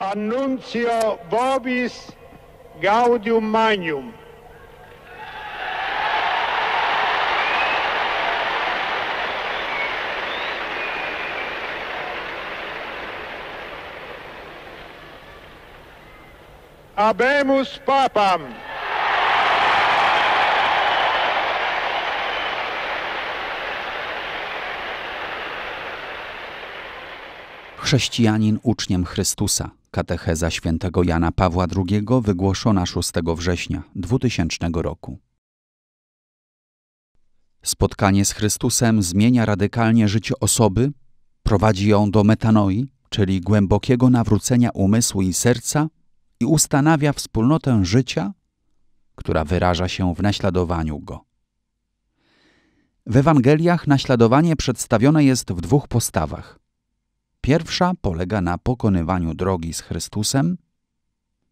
Annuncio Vobis Gaudium Magnum. Abemus Papam. Chrześcijanin uczniem Chrystusa. Katecheza świętego Jana Pawła II wygłoszona 6 września 2000 roku. Spotkanie z Chrystusem zmienia radykalnie życie osoby, prowadzi ją do metanoi, czyli głębokiego nawrócenia umysłu i serca i ustanawia wspólnotę życia, która wyraża się w naśladowaniu go. W Ewangeliach naśladowanie przedstawione jest w dwóch postawach. Pierwsza polega na pokonywaniu drogi z Chrystusem,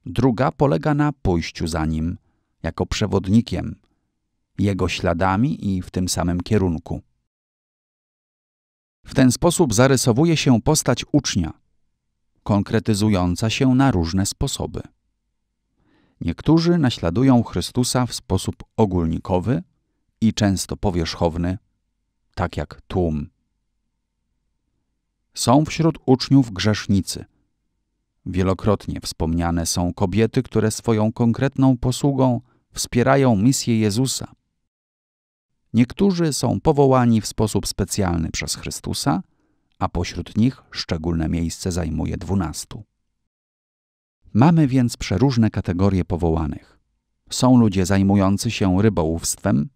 druga polega na pójściu za nim jako przewodnikiem, jego śladami i w tym samym kierunku. W ten sposób zarysowuje się postać ucznia, konkretyzująca się na różne sposoby. Niektórzy naśladują Chrystusa w sposób ogólnikowy i często powierzchowny, tak jak tłum są wśród uczniów grzesznicy. Wielokrotnie wspomniane są kobiety, które swoją konkretną posługą wspierają misję Jezusa. Niektórzy są powołani w sposób specjalny przez Chrystusa, a pośród nich szczególne miejsce zajmuje dwunastu. Mamy więc przeróżne kategorie powołanych. Są ludzie zajmujący się rybołówstwem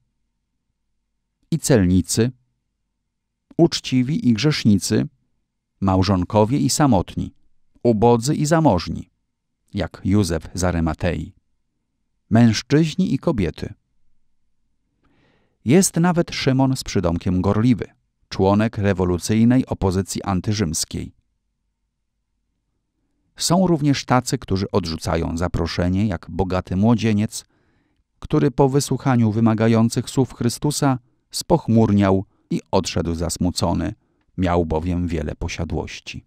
i celnicy, uczciwi i grzesznicy – małżonkowie i samotni, ubodzy i zamożni, jak Józef z Arematei, mężczyźni i kobiety. Jest nawet Szymon z przydomkiem Gorliwy, członek rewolucyjnej opozycji antyrzymskiej. Są również tacy, którzy odrzucają zaproszenie, jak bogaty młodzieniec, który po wysłuchaniu wymagających słów Chrystusa spochmurniał i odszedł zasmucony – Miał bowiem wiele posiadłości.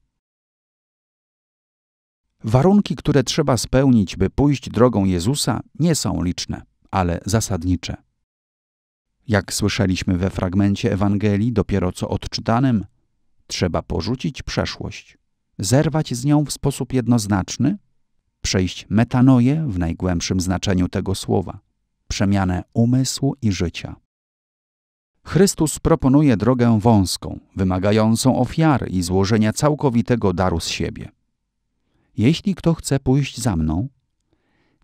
Warunki, które trzeba spełnić, by pójść drogą Jezusa, nie są liczne, ale zasadnicze. Jak słyszeliśmy we fragmencie Ewangelii, dopiero co odczytanym, trzeba porzucić przeszłość, zerwać z nią w sposób jednoznaczny, przejść metanoję w najgłębszym znaczeniu tego słowa, przemianę umysłu i życia. Chrystus proponuje drogę wąską, wymagającą ofiary i złożenia całkowitego daru z siebie. Jeśli kto chce pójść za mną,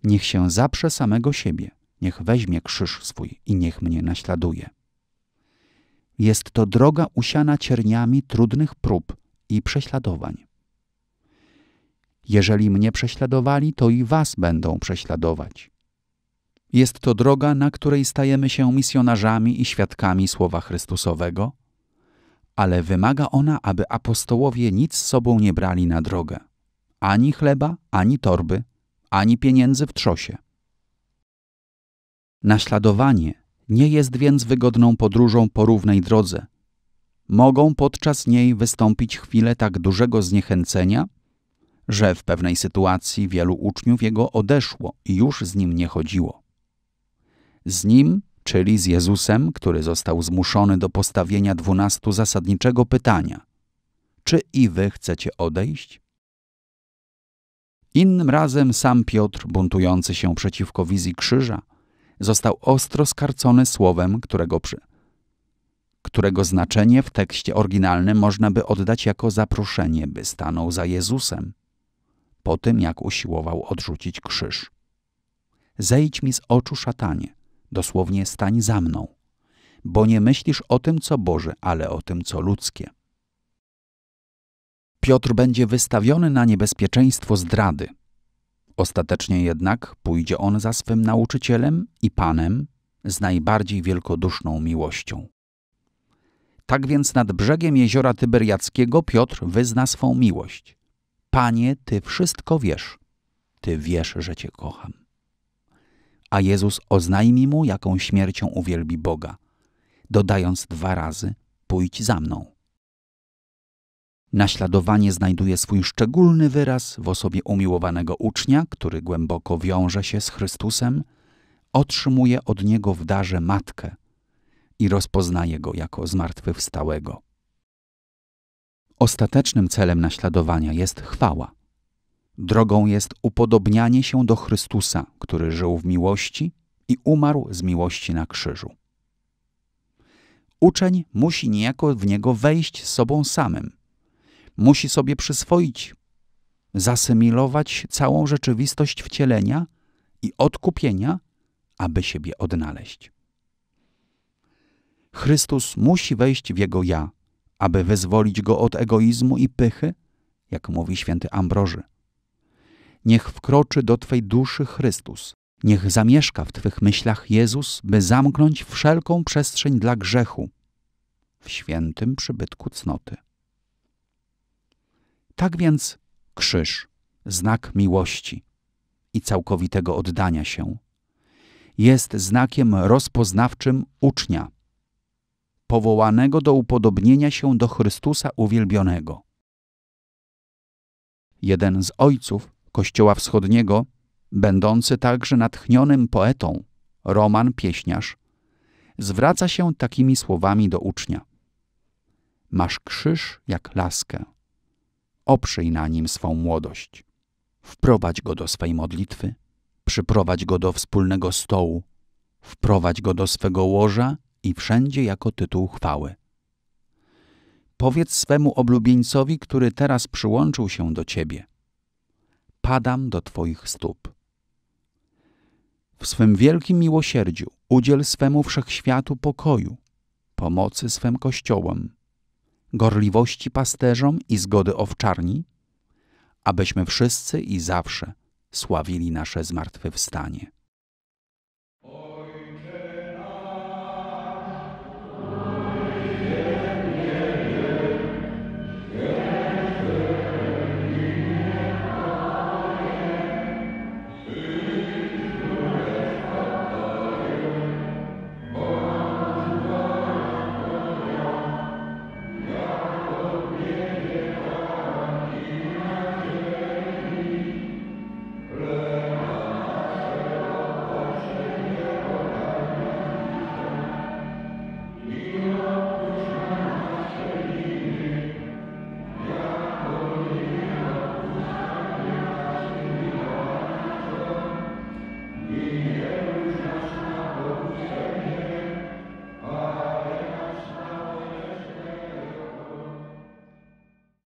niech się zaprze samego siebie, niech weźmie krzyż swój i niech mnie naśladuje. Jest to droga usiana cierniami trudnych prób i prześladowań. Jeżeli mnie prześladowali, to i was będą prześladować. Jest to droga, na której stajemy się misjonarzami i świadkami Słowa Chrystusowego, ale wymaga ona, aby apostołowie nic z sobą nie brali na drogę. Ani chleba, ani torby, ani pieniędzy w trzosie. Naśladowanie nie jest więc wygodną podróżą po równej drodze. Mogą podczas niej wystąpić chwile tak dużego zniechęcenia, że w pewnej sytuacji wielu uczniów jego odeszło i już z nim nie chodziło. Z nim, czyli z Jezusem, który został zmuszony do postawienia dwunastu zasadniczego pytania: Czy i wy chcecie odejść? Innym razem sam Piotr, buntujący się przeciwko wizji krzyża, został ostro skarcony słowem, którego, przy, którego znaczenie w tekście oryginalnym można by oddać jako zaproszenie, by stanął za Jezusem, po tym jak usiłował odrzucić krzyż. Zejdź mi z oczu szatanie, dosłownie stań za mną, bo nie myślisz o tym, co Boże, ale o tym, co ludzkie. Piotr będzie wystawiony na niebezpieczeństwo zdrady. Ostatecznie jednak pójdzie on za swym nauczycielem i panem z najbardziej wielkoduszną miłością. Tak więc nad brzegiem jeziora Tyberiackiego Piotr wyzna swą miłość. Panie, Ty wszystko wiesz. Ty wiesz, że Cię kocham a Jezus oznajmi mu, jaką śmiercią uwielbi Boga, dodając dwa razy: Pójdź za mną. Naśladowanie znajduje swój szczególny wyraz w osobie umiłowanego ucznia, który głęboko wiąże się z Chrystusem, otrzymuje od niego w darze matkę i rozpoznaje go jako zmartwychwstałego. Ostatecznym celem naśladowania jest chwała. Drogą jest upodobnianie się do Chrystusa, który żył w miłości i umarł z miłości na krzyżu. Uczeń musi niejako w niego wejść z sobą samym. Musi sobie przyswoić, zasymilować całą rzeczywistość wcielenia i odkupienia, aby siebie odnaleźć. Chrystus musi wejść w jego ja, aby wyzwolić go od egoizmu i pychy, jak mówi święty Ambroży niech wkroczy do Twej duszy Chrystus. Niech zamieszka w Twych myślach Jezus, by zamknąć wszelką przestrzeń dla grzechu w świętym przybytku cnoty. Tak więc krzyż, znak miłości i całkowitego oddania się, jest znakiem rozpoznawczym ucznia, powołanego do upodobnienia się do Chrystusa uwielbionego. Jeden z ojców Kościoła Wschodniego, będący także natchnionym poetą, Roman Pieśniarz, zwraca się takimi słowami do ucznia. Masz krzyż jak laskę. Oprzyj na nim swą młodość. Wprowadź go do swej modlitwy, przyprowadź go do wspólnego stołu, wprowadź go do swego łoża i wszędzie jako tytuł chwały. Powiedz swemu oblubieńcowi, który teraz przyłączył się do ciebie – padam do Twoich stóp. W swym wielkim miłosierdziu udziel swemu wszechświatu pokoju, pomocy swym kościołom, gorliwości pasterzom i zgody owczarni, abyśmy wszyscy i zawsze sławili nasze zmartwychwstanie.